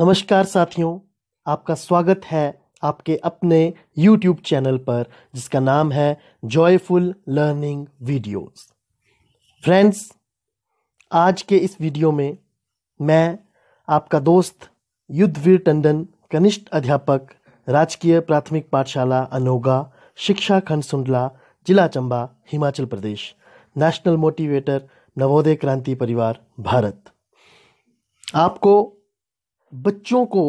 नमस्कार साथियों आपका स्वागत है आपके अपने YouTube चैनल पर जिसका नाम है जॉयफुल लर्निंग वीडियोस फ्रेंड्स आज के इस वीडियो में मैं आपका दोस्त युद्धवीर टंडन कनिष्ठ अध्यापक राजकीय प्राथमिक पाठशाला अनोगा शिक्षा खंड सुंडला जिला चंबा हिमाचल प्रदेश नेशनल मोटिवेटर नवोदय क्रांति परिवार भारत आपको बच्चों को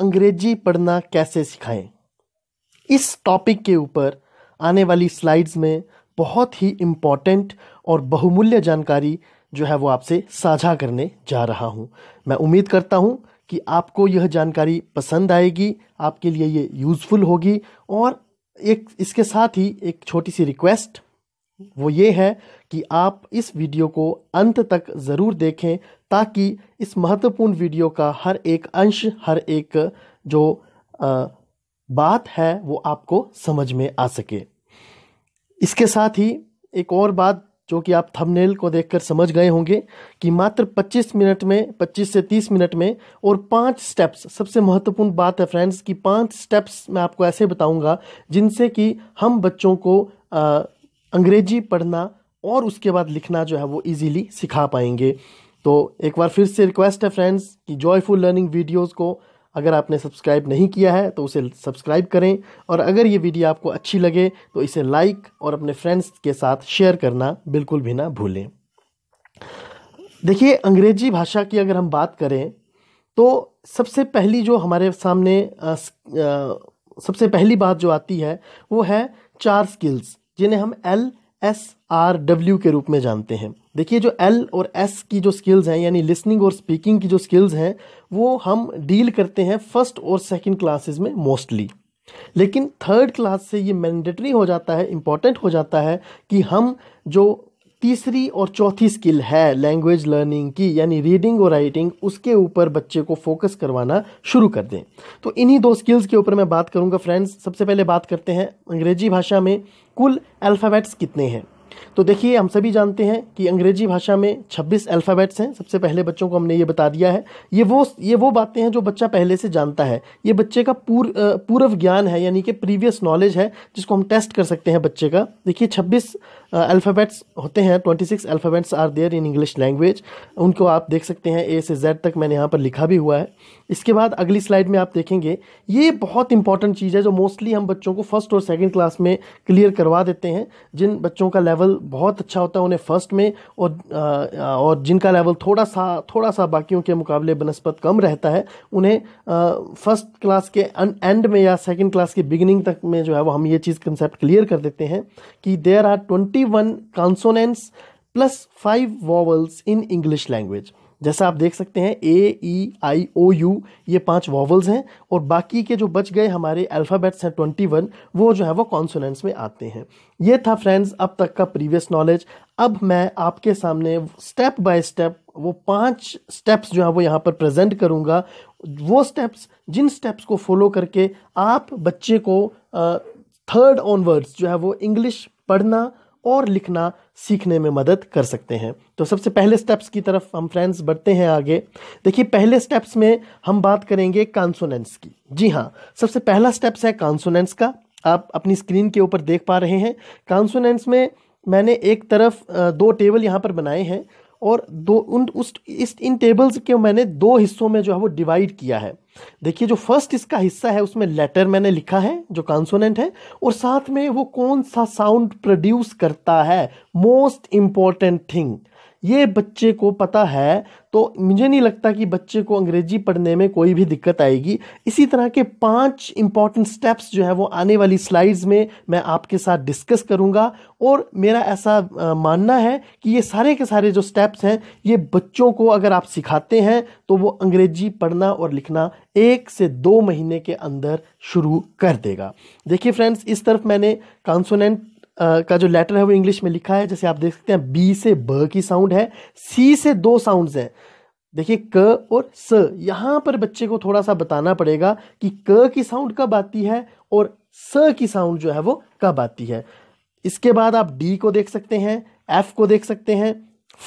अंग्रेजी पढ़ना कैसे सिखाएं इस टॉपिक के ऊपर आने वाली स्लाइड्स में बहुत ही इम्पॉर्टेंट और बहुमूल्य जानकारी जो है वो आपसे साझा करने जा रहा हूँ मैं उम्मीद करता हूँ कि आपको यह जानकारी पसंद आएगी आपके लिए ये यूज़फुल होगी और एक इसके साथ ही एक छोटी सी रिक्वेस्ट वो ये है कि आप इस वीडियो को अंत तक ज़रूर देखें ताकि इस महत्वपूर्ण वीडियो का हर एक अंश हर एक जो आ, बात है वो आपको समझ में आ सके इसके साथ ही एक और बात जो कि आप थंबनेल को देखकर समझ गए होंगे कि मात्र 25 मिनट में 25 से 30 मिनट में और पांच स्टेप्स सबसे महत्वपूर्ण बात है फ्रेंड्स कि पांच स्टेप्स मैं आपको ऐसे बताऊंगा जिनसे कि हम बच्चों को आ, अंग्रेजी पढ़ना और उसके बाद लिखना जो है वो इजीली सिखा पाएंगे तो एक बार फिर से रिक्वेस्ट है फ्रेंड्स कि जॉयफुल लर्निंग वीडियोस को अगर आपने सब्सक्राइब नहीं किया है तो उसे सब्सक्राइब करें और अगर ये वीडियो आपको अच्छी लगे तो इसे लाइक और अपने फ्रेंड्स के साथ शेयर करना बिल्कुल भी ना भूलें देखिए अंग्रेजी भाषा की अगर हम बात करें तो सबसे पहली जो हमारे सामने आ, आ, सबसे पहली बात जो आती है वो है चार स्किल्स जिन्हें हम एल एस आर डब्ल्यू के रूप में जानते हैं देखिए जो एल और एस की जो स्किल्स हैं यानी लिसनिंग और स्पीकिंग की जो स्किल्स हैं वो हम डील करते हैं फर्स्ट और सेकेंड क्लासेस में मोस्टली लेकिन थर्ड क्लास से ये मैंडेटरी हो जाता है इम्पॉर्टेंट हो जाता है कि हम जो तीसरी और चौथी स्किल है लैंग्वेज लर्निंग की यानी रीडिंग और राइटिंग उसके ऊपर बच्चे को फोकस करवाना शुरू कर दें तो इन्हीं दो स्किल्स के ऊपर मैं बात करूंगा फ्रेंड्स सबसे पहले बात करते हैं अंग्रेजी भाषा में कुल अल्फ़ाबेट्स कितने हैं तो देखिए हम सभी जानते हैं कि अंग्रेजी भाषा में 26 अल्फ़ाबेट्स हैं सबसे पहले बच्चों को हमने ये बता दिया है ये वो ये वो बातें हैं जो बच्चा पहले से जानता है ये बच्चे का पूर पूर्व ज्ञान है यानी कि प्रीवियस नॉलेज है जिसको हम टेस्ट कर सकते हैं बच्चे का देखिए छब्बीस अल्फ़ाबेट्स होते हैं twenty six alphabets are there in English language उनको आप देख सकते हैं ए से जेड तक मैंने यहाँ पर लिखा भी हुआ है इसके बाद अगली स्लाइड में आप देखेंगे ये बहुत इंपॉर्टेंट चीज़ है जो मोस्टली हम बच्चों को फर्स्ट और सेकेंड क्लास में क्लियर करवा देते हैं जिन बच्चों का लेवल लेवल बहुत अच्छा होता है उन्हें फर्स्ट में और और जिनका लेवल थोड़ा सा थोड़ा सा बाकियों के मुकाबले बनस्पत कम रहता है उन्हें फर्स्ट क्लास के एंड में या सेकंड क्लास की बिगिनिंग तक में जो है वो हम ये चीज़ कंसेप्ट क्लियर कर देते हैं कि there are twenty one consonants plus five vowels in English language जैसा आप देख सकते हैं ए ई आई ओ यू ये पांच वॉवल्स हैं और बाकी के जो बच गए हमारे अल्फ़ाबेट्स हैं ट्वेंटी वन वो जो है वो कॉन्सोनेंट्स में आते हैं ये था फ्रेंड्स अब तक का प्रीवियस नॉलेज अब मैं आपके सामने स्टेप बाय स्टेप वो पांच स्टेप्स जो है वो यहाँ पर प्रेजेंट करूँगा वो स्टेप्स जिन स्टेप्स को फॉलो करके आप बच्चे को थर्ड ऑनवर्ड्स जो है वो इंग्लिश पढ़ना और लिखना सीखने में मदद कर सकते हैं तो सबसे पहले स्टेप्स की तरफ हम फ्रेंड्स बढ़ते हैं आगे देखिए पहले स्टेप्स में हम बात करेंगे कॉन्सोनेंट्स की जी हाँ सबसे पहला स्टेप्स है कॉन्सोनेंट्स का आप अपनी स्क्रीन के ऊपर देख पा रहे हैं कॉन्सोनेंट्स में मैंने एक तरफ दो टेबल यहाँ पर बनाए हैं और दो उन उस इस इन टेबल्स के मैंने दो हिस्सों में जो है वो डिवाइड किया है देखिए जो फर्स्ट इसका हिस्सा है उसमें लेटर मैंने लिखा है जो कॉन्सोनेंट है और साथ में वो कौन सा साउंड प्रोड्यूस करता है मोस्ट इम्पॉर्टेंट थिंग ये बच्चे को पता है तो मुझे नहीं लगता कि बच्चे को अंग्रेजी पढ़ने में कोई भी दिक्कत आएगी इसी तरह के पांच इंपॉर्टेंट स्टेप्स जो है वो आने वाली स्लाइड्स में मैं आपके साथ डिस्कस करूंगा और मेरा ऐसा मानना है कि ये सारे के सारे जो स्टेप्स हैं ये बच्चों को अगर आप सिखाते हैं तो वो अंग्रेजी पढ़ना और लिखना एक से दो महीने के अंदर शुरू कर देगा देखिए फ्रेंड्स इस तरफ मैंने कॉन्सोनेंट का जो लेटर है वो इंग्लिश में लिखा है जैसे आप देख सकते हैं बी से ब की साउंड है सी से दो साउंड्स हैं देखिए क और स यहाँ पर बच्चे को थोड़ा सा बताना पड़ेगा कि क की साउंड कब आती है और स की साउंड जो है वो कब आती है इसके बाद आप डी को देख सकते हैं एफ को देख सकते हैं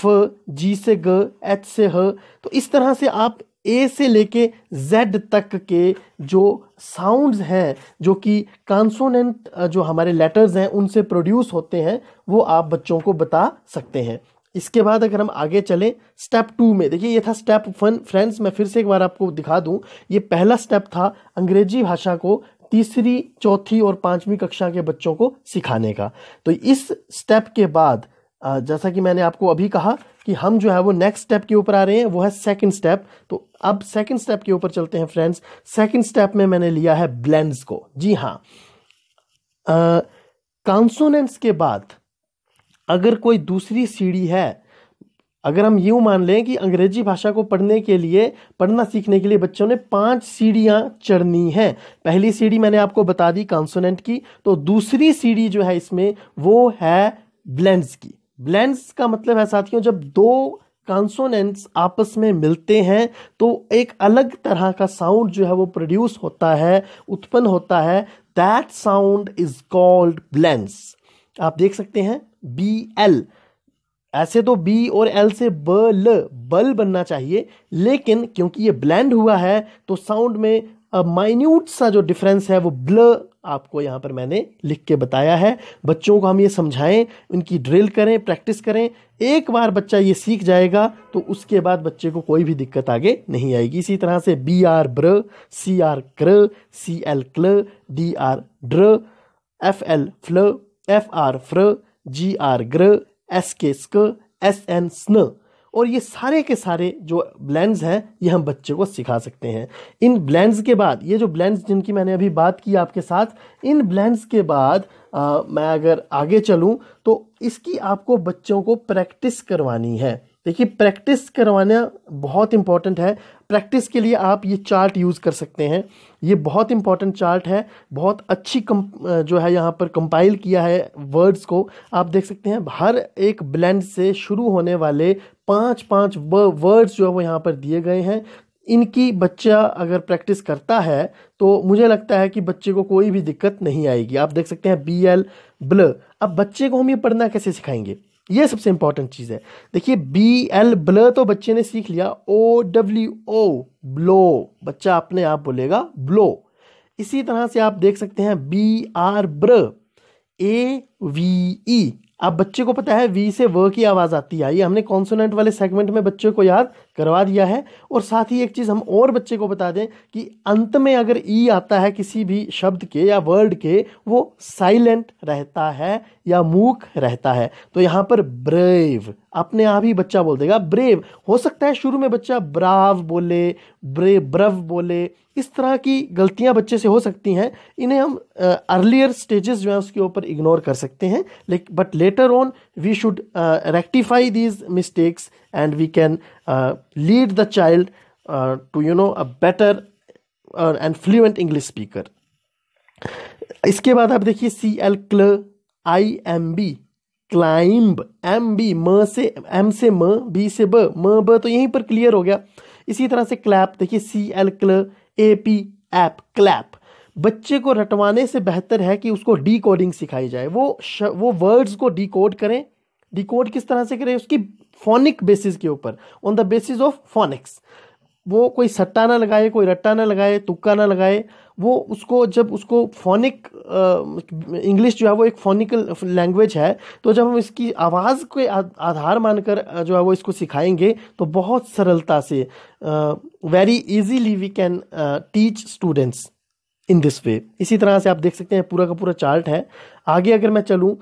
फ जी से ग एच से ह तो इस तरह से आप ए से लेके जेड तक के जो साउंड्स हैं जो कि कॉन्सोनेंट जो हमारे लेटर्स हैं उनसे प्रोड्यूस होते हैं वो आप बच्चों को बता सकते हैं इसके बाद अगर हम आगे चलें स्टेप टू में देखिए ये था स्टेप वन फ्रेंड्स मैं फिर से एक बार आपको दिखा दूं ये पहला स्टेप था अंग्रेजी भाषा को तीसरी चौथी और पांचवी कक्षा के बच्चों को सिखाने का तो इस स्टेप के बाद जैसा कि मैंने आपको अभी कहा कि हम जो है वो नेक्स्ट स्टेप के ऊपर आ रहे हैं वो है सेकंड स्टेप तो अब सेकंड स्टेप के ऊपर चलते हैं फ्रेंड्स सेकंड स्टेप में मैंने लिया है ब्लेंड्स को जी हाँ कॉन्सोनेंट्स के बाद अगर कोई दूसरी सीढ़ी है अगर हम यूं मान लें कि अंग्रेजी भाषा को पढ़ने के लिए पढ़ना सीखने के लिए बच्चों ने पांच सीढ़ियां चढ़नी हैं पहली सीढ़ी मैंने आपको बता दी कॉन्सोनेंट की तो दूसरी सीढ़ी जो है इसमें वो है ब्लेंड्स की ब्लेंड्स का मतलब है साथियों जब दो कॉन्सोनेंट्स आपस में मिलते हैं तो एक अलग तरह का साउंड जो है वो प्रोड्यूस होता है उत्पन्न होता है that sound is called blends आप देख सकते हैं बी एल ऐसे तो बी और एल से ब ल बल बनना चाहिए लेकिन क्योंकि ये ब्लेंड हुआ है तो साउंड में माइन्यूट सा जो डिफरेंस है वो ब्ल आपको यहाँ पर मैंने लिख के बताया है बच्चों को हम ये समझाएं उनकी ड्रिल करें प्रैक्टिस करें एक बार बच्चा ये सीख जाएगा तो उसके बाद बच्चे को कोई भी दिक्कत आगे नहीं आएगी इसी तरह से बी आर ब्र सी आर क्र सी एल क्ल डी आर ड्र एफ एल फ्ल एफ आर फ्र जी आर ग्र एस के स्क एस एन स्न और ये सारे के सारे जो ब्लैंड हैं ये हम बच्चे को सिखा सकते हैं इन ब्लैंड के बाद ये जो ब्लैंड जिनकी मैंने अभी बात की आपके साथ इन ब्लैंड के बाद आ, मैं अगर आगे चलूँ तो इसकी आपको बच्चों को प्रैक्टिस करवानी है देखिए प्रैक्टिस करवाना बहुत इंपॉर्टेंट है प्रैक्टिस के लिए आप ये चार्ट यूज़ कर सकते हैं ये बहुत इंपॉर्टेंट चार्ट है बहुत अच्छी कम जो है यहाँ पर कंपाइल किया है वर्ड्स को आप देख सकते हैं हर एक ब्लेंड से शुरू होने वाले पांच पांच वर्ड्स जो है वो यहाँ पर दिए गए हैं इनकी बच्चा अगर प्रैक्टिस करता है तो मुझे लगता है कि बच्चे को कोई भी दिक्कत नहीं आएगी आप देख सकते हैं बी एल ब्ल अब बच्चे को हम ये पढ़ना कैसे सिखाएंगे ये सबसे इंपॉर्टेंट चीज़ है देखिए बी एल ब्ल तो बच्चे ने सीख लिया ओ डब्ल्यू ओ ब्लो बच्चा अपने आप बोलेगा ब्लो इसी तरह से आप देख सकते हैं बी आर ब्र ए वी ई अब बच्चे को पता है वी से व की आवाज़ आती है आइए हमने कॉन्सोनेंट वाले सेगमेंट में बच्चे को यार करवा दिया है और साथ ही एक चीज़ हम और बच्चे को बता दें कि अंत में अगर ई आता है किसी भी शब्द के या वर्ड के वो साइलेंट रहता है या मूक रहता है तो यहाँ पर ब्रेव अपने आप ही बच्चा बोल देगा ब्रेव हो सकता है शुरू में बच्चा ब्राव बोले ब्रे ब्रव बोले इस तरह की गलतियां बच्चे से हो सकती हैं इन्हें हम अर्लियर स्टेजेस जो है उसके ऊपर इग्नोर कर सकते हैं but later on we should uh, rectify these mistakes and we can uh, lead the child uh, to you know a better uh, and fluent english speaker इसके बाद आप देखिए सी एल क्ल I M B climb M B म से M से म B से ब म ब तो यहीं पर क्लियर हो गया इसी तरह से क्लैप देखिए सी एल क्ल ए पी ऐप क्लैप बच्चे को रटवाने से बेहतर है कि उसको डी कोडिंग सिखाई जाए वो श, वो वर्ड्स को डी कोड करें डी कोड किस तरह से करें उसकी फोनिक बेसिस के ऊपर on the basis of phonics वो कोई सट्टा ना लगाए कोई रट्टा ना लगाए तुक्का ना लगाए वो उसको जब उसको फोनिक इंग्लिश जो है वो एक फोनिकल लैंग्वेज है तो जब हम इसकी आवाज़ के आधार मानकर जो है वो इसको सिखाएंगे तो बहुत सरलता से very easily we can teach students in this way इसी तरह से आप देख सकते हैं पूरा का पूरा चार्ट है आगे अगर मैं चलूँ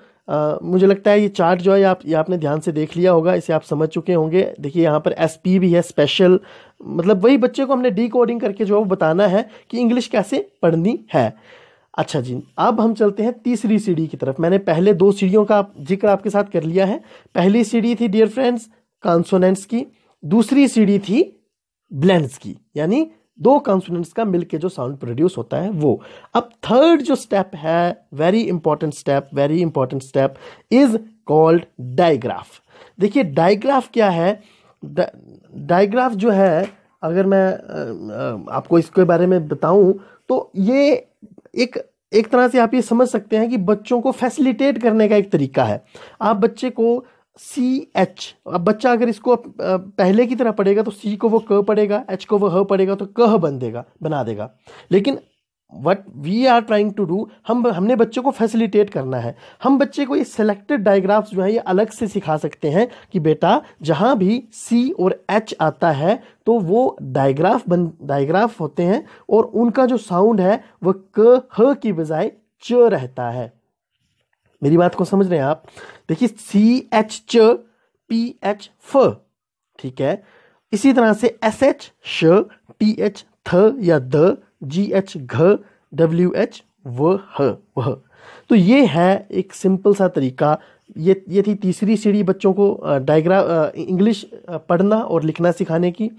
मुझे लगता है ये चार्ट जो है आप ये आपने ध्यान से देख लिया होगा इसे आप समझ चुके होंगे देखिए यहाँ पर एस भी है स्पेशल मतलब वही बच्चे को हमने डी कोडिंग करके जो है वो बताना है कि इंग्लिश कैसे पढ़नी है अच्छा जी अब हम चलते हैं तीसरी सीढ़ी की तरफ मैंने पहले दो सीढ़ियों का आप जिक्र आपके साथ कर लिया है पहली सीढ़ी थी डियर फ्रेंड्स कॉन्सोनेंट्स की दूसरी सीढ़ी थी ब्लेंड्स की यानी दो कॉन्सोनेंट्स का मिलके जो साउंड प्रोड्यूस होता है वो अब थर्ड जो स्टेप है very important step very important step is called digraph देखिए डायग्राफ क्या है डायग्राफ जो है अगर मैं आपको इसके बारे में बताऊं तो ये एक एक तरह से आप ये समझ सकते हैं कि बच्चों को फैसिलिटेट करने का एक तरीका है आप बच्चे को सी एच अब बच्चा अगर इसको पहले की तरह पढ़ेगा तो सी को वो क पढ़ेगा एच को वो ह पढ़ेगा तो कह बन देगा बना देगा लेकिन what we are trying to do हम हमने बच्चों को फैसिलिटेट करना है हम बच्चे को ये सिलेक्टेड डायग्राफ्स जो है ये अलग से सिखा सकते हैं कि बेटा जहाँ भी सी और एच आता है तो वो डायग्राफ बन डायग्राफ होते हैं और उनका जो साउंड है वह क ह की बजाय च रहता है मेरी बात को समझ रहे हैं आप देखिए सी एच च पी एच फ ठीक है इसी तरह से एस एच श टी एच थ या द जी एच घ डब्ल्यू एच व ह व तो ये है एक सिंपल सा तरीका ये ये थी तीसरी सीढ़ी बच्चों को डायग्राम इंग्लिश पढ़ना और लिखना सिखाने की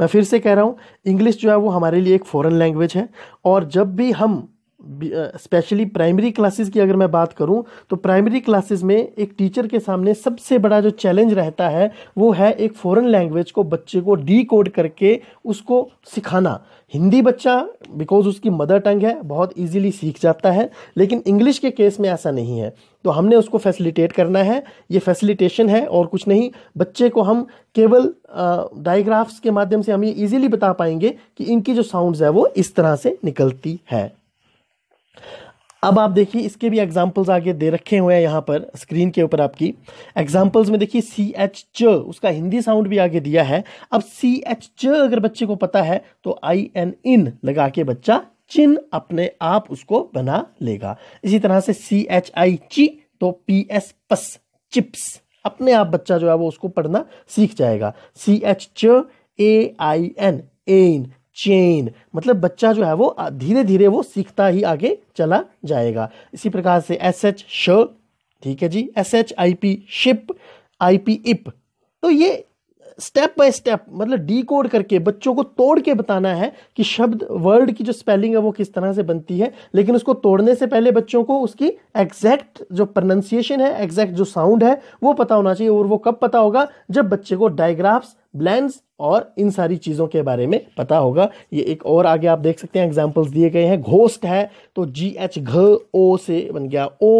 मैं फिर से कह रहा हूँ इंग्लिश जो है वो हमारे लिए एक फ़ॉरन लैंग्वेज है और जब भी हम स्पेशली प्राइमरी क्लासेस की अगर मैं बात करूं तो प्राइमरी क्लासेस में एक टीचर के सामने सबसे बड़ा जो चैलेंज रहता है वो है एक फॉरेन लैंग्वेज को बच्चे को डी कोड करके उसको सिखाना हिंदी बच्चा बिकॉज उसकी मदर टंग है बहुत इजीली सीख जाता है लेकिन इंग्लिश के केस में ऐसा नहीं है तो हमने उसको फैसिलिटेट करना है ये फैसिलिटेशन है और कुछ नहीं बच्चे को हम केवल डायग्राफ्स के माध्यम से हम ये ईजिली बता पाएंगे कि इनकी जो साउंड्स है वो इस तरह से निकलती है अब आप देखिए इसके भी एग्जाम्पल्स आगे दे रखे हुए हैं यहाँ पर स्क्रीन के ऊपर आपकी एग्जाम्पल्स में देखिए सी एच च उसका हिंदी साउंड भी आगे दिया है अब सी एच च अगर बच्चे को पता है तो आई एन इन लगा के बच्चा चिन अपने आप उसको बना लेगा इसी तरह से सी एच आई ची तो पी एस पस चिप्स अपने आप बच्चा जो है वो उसको पढ़ना सीख जाएगा सी एच च A I N N chain मतलब बच्चा जो है वो धीरे धीरे वो सीखता ही आगे चला जाएगा इसी प्रकार से एस एच श ठीक है जी S H I P ship I P इप तो ये स्टेप बाय स्टेप मतलब डी कोड करके बच्चों को तोड़ के बताना है कि शब्द वर्ड की जो स्पेलिंग है वो किस तरह से बनती है लेकिन उसको तोड़ने से पहले बच्चों को उसकी एग्जैक्ट जो प्रोनंसिएशन है एग्जैक्ट जो साउंड है वो पता होना चाहिए और वो कब पता होगा जब बच्चे को डायग्राफ्स ब्लैंड्स और इन सारी चीज़ों के बारे में पता होगा ये एक और आगे आप देख सकते हैं एग्जाम्पल्स दिए गए हैं घोस्ट है तो जी एच घ ओ से बन गया ओ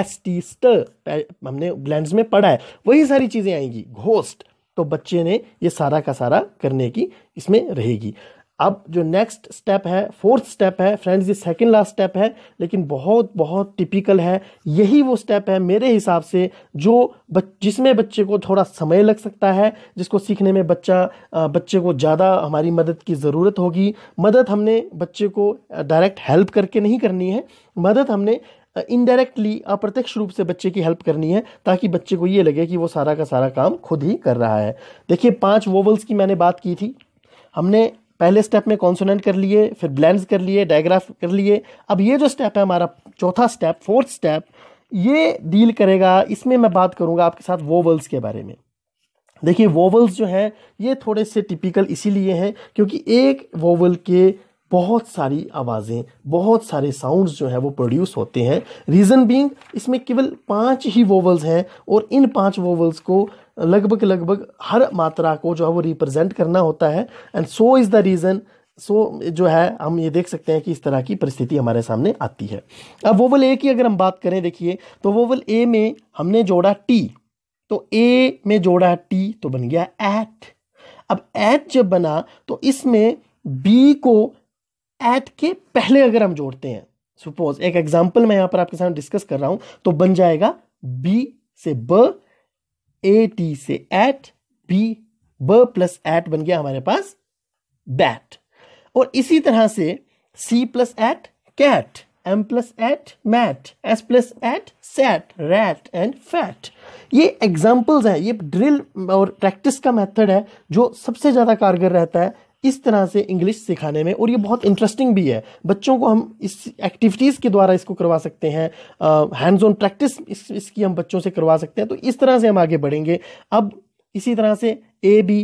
एस टी स्ट हमने ब्लैंड में पढ़ा है वही सारी चीज़ें आएंगी घोस्ट तो बच्चे ने ये सारा का सारा करने की इसमें रहेगी अब जो नेक्स्ट स्टेप है फोर्थ स्टेप है फ्रेंड्स ये सेकंड लास्ट स्टेप है लेकिन बहुत बहुत टिपिकल है यही वो स्टेप है मेरे हिसाब से जो बच, जिसमें बच्चे को थोड़ा समय लग सकता है जिसको सीखने में बच्चा बच्चे को ज़्यादा हमारी मदद की ज़रूरत होगी मदद हमने बच्चे को डायरेक्ट हेल्प करके नहीं करनी है मदद हमने इनडायरेक्टली अप्रत्यक्ष रूप से बच्चे की हेल्प करनी है ताकि बच्चे को ये लगे कि वो सारा का सारा काम खुद ही कर रहा है देखिए पांच वोवल्स की मैंने बात की थी हमने पहले स्टेप में कॉन्सोनेंट कर लिए फिर ब्लैंड कर लिए डायग्राफ कर लिए अब ये जो स्टेप है हमारा चौथा स्टेप फोर्थ स्टेप ये डील करेगा इसमें मैं बात करूँगा आपके साथ वोवल्स के बारे में देखिए वोवल्स जो हैं ये थोड़े से टिपिकल इसीलिए हैं क्योंकि एक वोवल के बहुत सारी आवाज़ें बहुत सारे साउंड्स जो हैं वो प्रोड्यूस होते हैं रीज़न बींग इसमें केवल पांच ही वोवल्स हैं और इन पांच वोवल्स को लगभग लगभग हर मात्रा को जो है वो रिप्रेजेंट करना होता है and so is the reason so जो है हम ये देख सकते हैं कि इस तरह की परिस्थिति हमारे सामने आती है अब वोवल ए की अगर हम बात करें देखिए तो वोवल ए में हमने जोड़ा टी तो ए में जोड़ा टी तो बन गया एट अब एट जब बना तो इसमें बी को एट के पहले अगर हम जोड़ते हैं सपोज एक एग्जाम्पल मैं यहां पर आपके सामने डिस्कस कर रहा हूं तो बन जाएगा बी से ब ए टी से एट बी ब प्लस एट बन गया हमारे पास बैट और इसी तरह से C plus at cat M plus at mat S plus at sat rat and fat ये एग्जाम्पल्स हैं ये ड्रिल और प्रैक्टिस का मेथड है जो सबसे ज़्यादा कारगर रहता है इस तरह से इंग्लिश सिखाने में और ये बहुत इंटरेस्टिंग भी है बच्चों को हम इस एक्टिविटीज़ के द्वारा इसको करवा सकते हैं हैंड्स ऑन प्रैक्टिस इसकी हम बच्चों से करवा सकते हैं तो इस तरह से हम आगे बढ़ेंगे अब इसी तरह से A B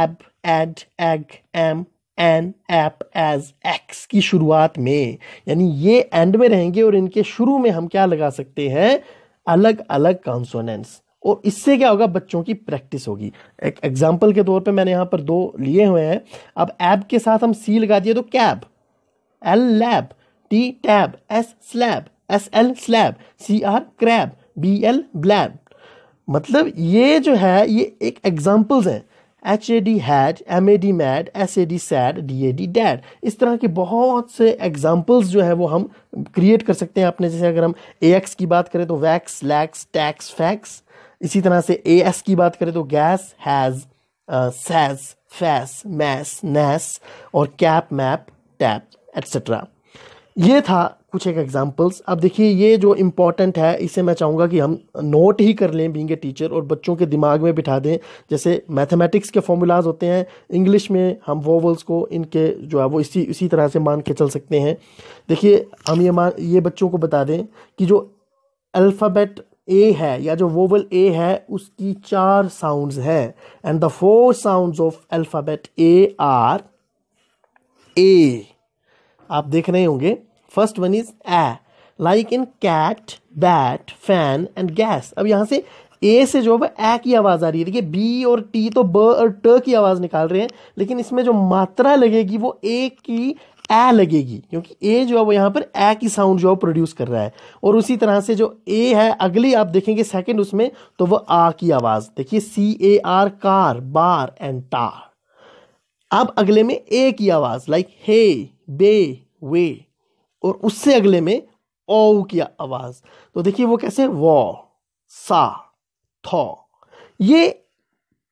ab ad ag am an ap एज एक्स की शुरुआत में यानी ये एंड में रहेंगे और इनके शुरू में हम क्या लगा सकते हैं अलग अलग कॉन्सोनेंट्स और इससे क्या होगा बच्चों की प्रैक्टिस होगी एक एग्जाम्पल के तौर पे मैंने यहाँ पर दो लिए हुए हैं अब ऐप के साथ हम सी लगा दिए तो cab L lab T tab S slab S L slab C R crab B L blab मतलब ये जो है ये एक एग्जाम्पल्स हैं H A D had M A D mad S A D sad D A D dad इस तरह के बहुत से एग्जाम्पल्स जो है वो हम क्रिएट कर सकते हैं अपने जैसे अगर हम ए एक्स की बात करें तो वैक्स लैक्स टैक्स फैक्स इसी तरह से ए एस की बात करें तो गैस हैज़ सैज फैस मैस नैस और कैप मैप टैप एट्सेट्रा ये था कुछ एक एग्जांपल्स अब देखिए ये जो इम्पॉर्टेंट है इसे मैं चाहूँगा कि हम नोट ही कर लें बींग ए टीचर और बच्चों के दिमाग में बिठा दें जैसे मैथमेटिक्स के फॉर्मूलाज होते हैं इंग्लिश में हम वोवल्स को इनके जो है वो इसी इसी तरह से मान के चल सकते हैं देखिए हम ये मान ये बच्चों को बता दें कि जो अल्फ़ाबेट ए है या जो वोवल ए है उसकी चार साउंड्स है and the four sounds of alphabet A are A आप देख रहे होंगे first one is A like in cat bat fan and gas अब यहां से ए से जो है ए की आवाज़ आ रही है देखिए बी और टी तो ब और ट की आवाज़ निकाल रहे हैं लेकिन इसमें जो मात्रा लगेगी वो ए की ए लगेगी क्योंकि ए जो है वो यहाँ पर ए की साउंड जो है प्रोड्यूस कर रहा है और उसी तरह से जो ए है अगली आप देखेंगे सेकंड उसमें तो वो आ की आवाज़ देखिए C A R car bar and tar अब अगले में ए की आवाज़ लाइक हे बे वे और उससे अगले में ओ की आवाज़ तो देखिए वो कैसे वॉ सा थो ये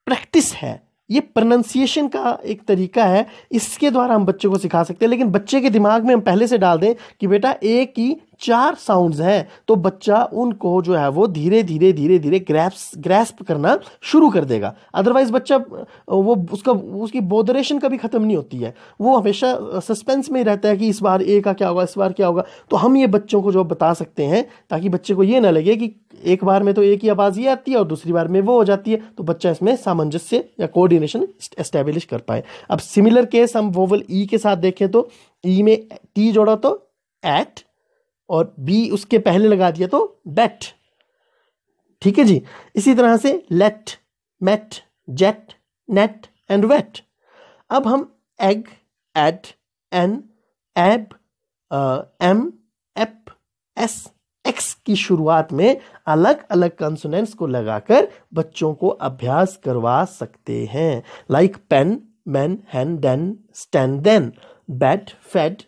प्रैक्टिस है ये प्रोनंसिएशन का एक तरीका है इसके द्वारा हम बच्चे को सिखा सकते हैं लेकिन बच्चे के दिमाग में हम पहले से डाल दें कि बेटा ए की चार साउंड्स हैं तो बच्चा उनको जो है वो धीरे धीरे धीरे धीरे ग्रैप्स ग्रैस्प करना शुरू कर देगा अदरवाइज बच्चा वो उसका उसकी बोदरेशन कभी ख़त्म नहीं होती है वो हमेशा सस्पेंस में रहता है कि इस बार ए का क्या होगा इस बार क्या होगा तो हम ये बच्चों को जो बता सकते हैं ताकि बच्चे को ये ना लगे कि एक बार में तो एक ही आवाज़ ये आती है और दूसरी बार में वो हो जाती है तो बच्चा इसमें सामंजस्य या कोऑर्डिनेशन एस्टेब्लिश कर पाए अब सिमिलर केस हम वोवल ई e के साथ देखें तो ई e में टी जोड़ा तो एट और बी उसके पहले लगा दिया तो बैट ठीक है जी इसी तरह से let met jet net and wet अब हम eg et en eb em ep es ex की शुरुआत में अलग अलग कंसोनेंट्स को लगाकर बच्चों को अभ्यास करवा सकते हैं like pen man hen then stand then bat fat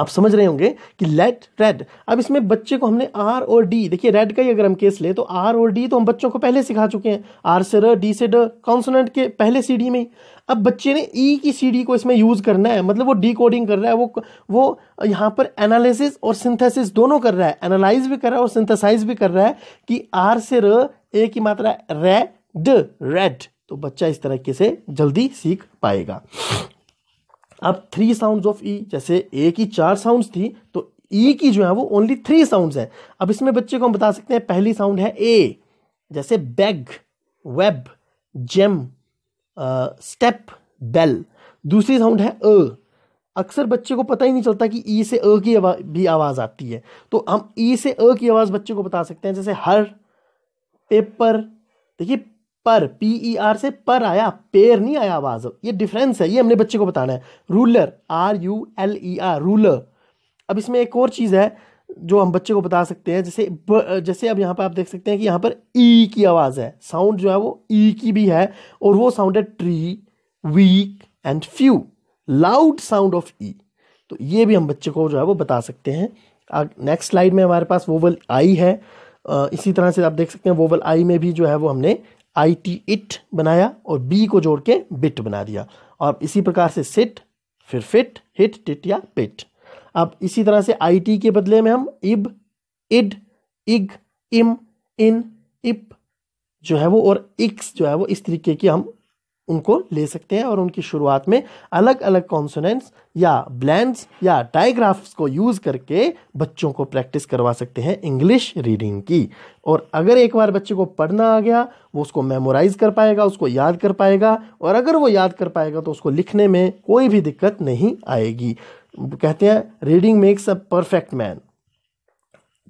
आप समझ रहे होंगे कि लेट रेड अब इसमें बच्चे को हमने आर और डी देखिए रेड का ही अगर हम केस ले तो आर और डी तो हम बच्चों को पहले सिखा चुके हैं आर से र डी से ड कॉन्सोनेंट के पहले डी में अब बच्चे ने ई e की डी को इसमें यूज़ करना है मतलब वो डी कोडिंग कर रहा है वो वो यहाँ पर एनालिसिस और सिंथेसिस दोनों कर रहा है एनालाइज भी कर रहा है और सिंथेसाइज भी कर रहा है कि आर से र ए की मात्रा रेड रेड तो बच्चा इस तरीके से जल्दी सीख पाएगा अब थ्री साउंड ऑफ ई जैसे ए की चार साउंड थी तो ई e की जो है वो ओनली थ्री साउंड है अब इसमें बच्चे को हम बता सकते हैं पहली साउंड है ए जैसे bag web gem step bell दूसरी साउंड है अ अक्सर बच्चे को पता ही नहीं चलता कि ई e से अ की आवा, भी आवाज़ आती है तो हम ई e से अ की आवाज़ बच्चे को बता सकते हैं जैसे हर पेपर देखिए पर पी ई आर से पर आया पेर नहीं आया आवाज ये डिफरेंस है ये हमने बच्चे को बताना है ruler R U L E R ruler अब इसमें एक और चीज़ है जो हम बच्चे को बता सकते हैं जैसे ब, जैसे अब यहाँ पर आप देख सकते हैं कि यहाँ पर ई e की आवाज़ है साउंड जो है वो ई e की भी है और वो साउंड है tree week and few loud sound of E तो ये भी हम बच्चे को जो है वो बता सकते हैं नेक्स्ट स्लाइड में हमारे पास वोवल आई है इसी तरह से आप देख सकते हैं वोवल आई में भी जो है वो हमने आई टी इट बनाया और बी को जोड़ के बिट बना दिया और इसी प्रकार से सिट फिर फिट हिट टिट या पिट अब इसी तरह से आई टी के बदले में हम इब इड इग इम इन इप जो है वो और इक्स जो है वो इस तरीके की हम उनको ले सकते हैं और उनकी शुरुआत में अलग अलग कॉन्सोनेंट्स या ब्लैंड्स या डायग्राफ्स को यूज़ करके बच्चों को प्रैक्टिस करवा सकते हैं इंग्लिश रीडिंग की और अगर एक बार बच्चे को पढ़ना आ गया वो उसको मेमोराइज़ कर पाएगा उसको याद कर पाएगा और अगर वो याद कर पाएगा तो उसको लिखने में कोई भी दिक्कत नहीं आएगी कहते हैं reading makes a perfect man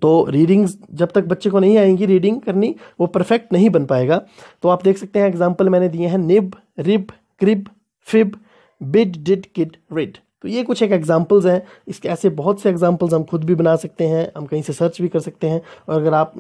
तो रीडिंग्स जब तक बच्चे को नहीं आएंगी रीडिंग करनी वो परफेक्ट नहीं बन पाएगा तो आप देख सकते हैं एग्जाम्पल मैंने दिए हैं nib rib crib fib bid did kid rid तो ये कुछ एक एग्जाम्पल्स हैं इसके ऐसे बहुत से एग्जाम्पल्स हम खुद भी बना सकते हैं हम कहीं से सर्च भी कर सकते हैं और अगर आप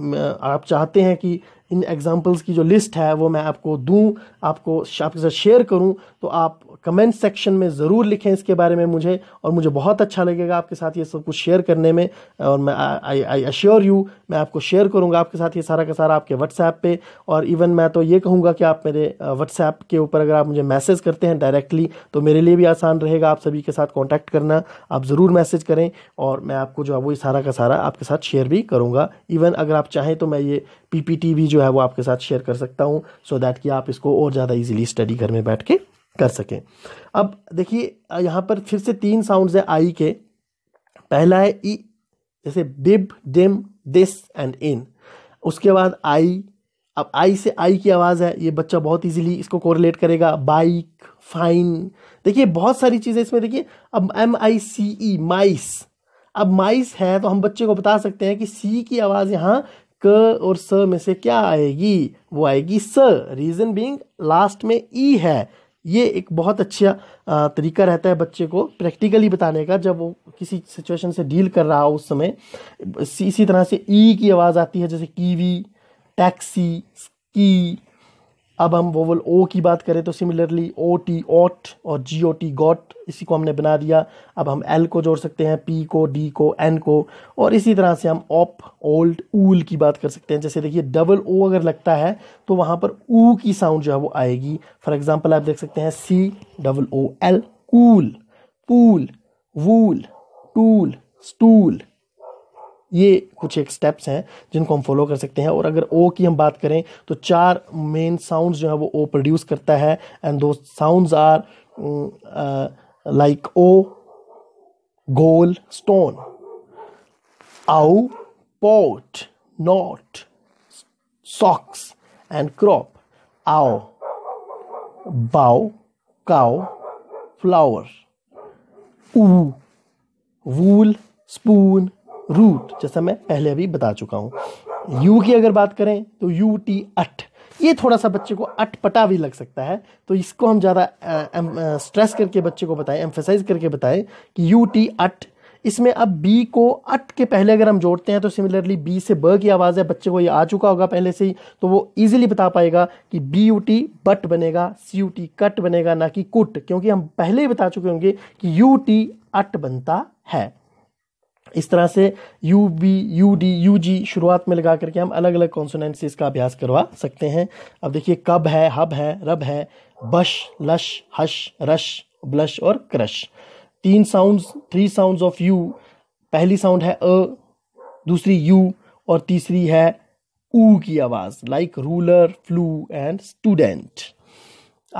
आप चाहते हैं कि इन एग्जांपल्स की जो लिस्ट है वो मैं आपको दूं आपको आपके साथ शेयर करूं तो आप कमेंट सेक्शन में ज़रूर लिखें इसके बारे में मुझे और मुझे बहुत अच्छा लगेगा आपके साथ ये सब कुछ शेयर करने में और मैं आई आई अश्योर यू मैं आपको शेयर करूंगा आपके साथ ये सारा का सारा आपके व्हाट्सएप पे और इवन मैं तो ये कहूँगा कि आप मेरे व्हाट्सएप के ऊपर अगर आप मुझे मैसेज करते हैं डायरेक्टली तो मेरे लिए भी आसान रहेगा आप सभी के साथ कॉन्टैक्ट करना आप ज़रूर मैसेज करें और मैं आपको जो है वो ये सारा का सारा आपके साथ शेयर भी करूँगा इवन अगर आप चाहें तो मैं ये पीपीटी भी जो है वो आपके साथ शेयर कर सकता हूँ सो दैट कि आप इसको और ज़्यादा इजीली स्टडी घर में बैठ के कर सकें अब देखिए यहाँ पर फिर से तीन साउंड्स है आई के पहला है ई जैसे bib dim this and in उसके बाद आई अब आई से आई की आवाज़ है ये बच्चा बहुत इजीली इसको कोरिलेट करेगा बाइक फाइन देखिए बहुत सारी चीज़ें इसमें देखिए अब एम आई सी ई माइस अब माइस है तो हम बच्चे को बता सकते हैं कि सी की आवाज़ यहाँ क और स में से क्या आएगी वो आएगी स रीज़न बींग लास्ट में ई e है ये एक बहुत अच्छा तरीका रहता है बच्चे को प्रैक्टिकली बताने का जब वो किसी सिचुएशन से डील कर रहा हो उस समय इसी तरह से ई e की आवाज़ आती है जैसे कीवी टैक्सी स्की अब हम वोवल ओ की बात करें तो सिमिलरली ओ टी ओट और जी ओ टी गॉट इसी को हमने बना दिया अब हम एल को जोड़ सकते हैं पी को डी को एन को और इसी तरह से हम ऑप ओल्ड ऊल की बात कर सकते हैं जैसे देखिए डबल ओ अगर लगता है तो वहाँ पर ऊ की साउंड जो है वो आएगी फॉर एग्जाम्पल आप देख सकते हैं C double O L cool pool wool tool stool ये कुछ एक स्टेप्स हैं जिनको हम फॉलो कर सकते हैं और अगर ओ की हम बात करें तो चार मेन साउंड्स जो है वो ओ प्रोड्यूस करता है एंड दो sounds are like O goal stone आउ pot not socks and crop ow bow cow flower ऊ वूल स्पून रूट जैसा मैं पहले अभी बता चुका हूँ यू की अगर बात करें तो यू टी अट ये थोड़ा सा बच्चे को अटपटा भी लग सकता है तो इसको हम ज़्यादा स्ट्रेस करके बच्चे को बताएं एम्फेसाइज करके बताएं कि यू टी अट इसमें अब बी को अट के पहले अगर हम जोड़ते हैं तो सिमिलरली बी से ब की आवाज़ है बच्चे को ये आ चुका होगा पहले से ही तो वो इजीली बता पाएगा कि बी यू टी बट बनेगा सी यू टी कट बनेगा ना कि कुट क्योंकि हम पहले ही बता चुके होंगे कि यू टी अट बनता है इस तरह से U B U D U G शुरुआत में लगा करके हम अलग अलग कॉन्सोनेंट से इसका अभ्यास करवा सकते हैं अब देखिए कब है हब है रब है bush lush hush rush blush और क्रश तीन sounds three sounds of U पहली साउंड है अ दूसरी यू और तीसरी है ऊ की आवाज़ like ruler flu and student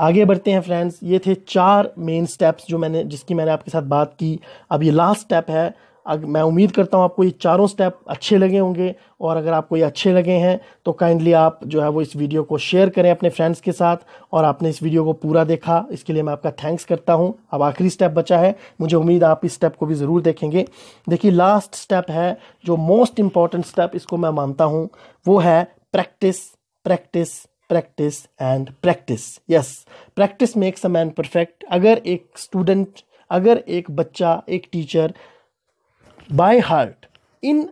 आगे बढ़ते हैं फ्रेंड्स ये थे चार मेन स्टेप्स जो मैंने जिसकी मैंने आपके साथ बात की अब ये लास्ट स्टेप है मैं उम्मीद करता हूँ आपको ये चारों स्टेप अच्छे लगे होंगे और अगर आपको ये अच्छे लगे हैं तो काइंडली आप जो है वो इस वीडियो को शेयर करें अपने फ्रेंड्स के साथ और आपने इस वीडियो को पूरा देखा इसके लिए मैं आपका थैंक्स करता हूँ अब आखिरी स्टेप बचा है मुझे उम्मीद आप इस स्टेप को भी ज़रूर देखेंगे देखिए लास्ट स्टेप है जो मोस्ट इम्पॉर्टेंट स्टेप इसको मैं मानता हूँ वो है practice practice practice and practice yes practice makes a man perfect अगर एक स्टूडेंट अगर एक बच्चा एक teacher by heart in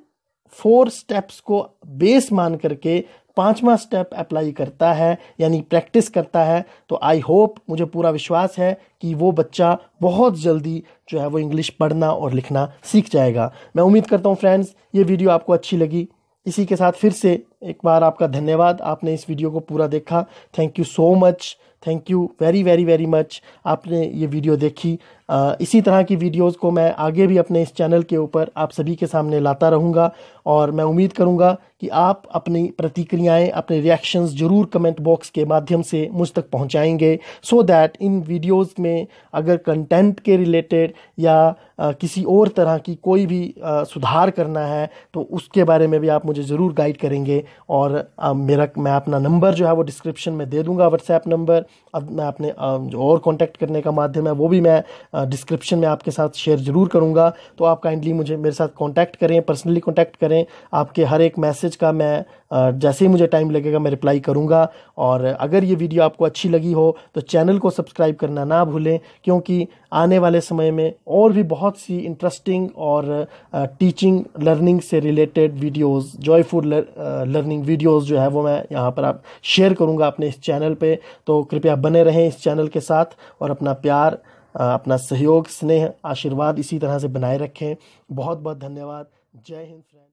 four steps को बेस मान करके पांचवा स्टेप अप्लाई करता है यानी प्रैक्टिस करता है तो आई होप मुझे पूरा विश्वास है कि वो बच्चा बहुत जल्दी जो है वो इंग्लिश पढ़ना और लिखना सीख जाएगा मैं उम्मीद करता हूँ फ्रेंड्स ये वीडियो आपको अच्छी लगी इसी के साथ फिर से एक बार आपका धन्यवाद आपने इस वीडियो को पूरा देखा thank you so much thank you very very very much आपने ये वीडियो देखी इसी तरह की वीडियोस को मैं आगे भी अपने इस चैनल के ऊपर आप सभी के सामने लाता रहूँगा और मैं उम्मीद करूँगा कि आप अपनी प्रतिक्रियाएं अपने रिएक्शंस ज़रूर कमेंट बॉक्स के माध्यम से मुझ तक पहुँचाएंगे सो so दैट इन वीडियोस में अगर कंटेंट के रिलेटेड या किसी और तरह की कोई भी सुधार करना है तो उसके बारे में भी आप मुझे ज़रूर गाइड करेंगे और मेरा मैं अपना नंबर जो है वो डिस्क्रिप्शन में दे दूँगा व्हाट्सएप नंबर अब मैं अपने जो और कॉन्टैक्ट करने का माध्यम है वो भी मैं डिस्क्रिप्शन में आपके साथ शेयर ज़रूर करूँगा तो आप काइंडली मुझे मेरे साथ कॉन्टैक्ट करें पर्सनली कॉन्टैक्ट करें आपके हर एक मैसेज का मैं जैसे ही मुझे टाइम लगेगा मैं रिप्लाई करूंगा और अगर ये वीडियो आपको अच्छी लगी हो तो चैनल को सब्सक्राइब करना ना भूलें क्योंकि आने वाले समय में और भी बहुत सी इंटरेस्टिंग और टीचिंग लर्निंग से related videos joyful learning videos जो है वो मैं यहाँ पर आप शेयर करूँगा अपने इस चैनल पर तो कृपया बने रहें इस चैनल के साथ और अपना प्यार अपना सहयोग स्नेह आशीर्वाद इसी तरह से बनाए रखें बहुत बहुत धन्यवाद जय हिंद फ्रेंड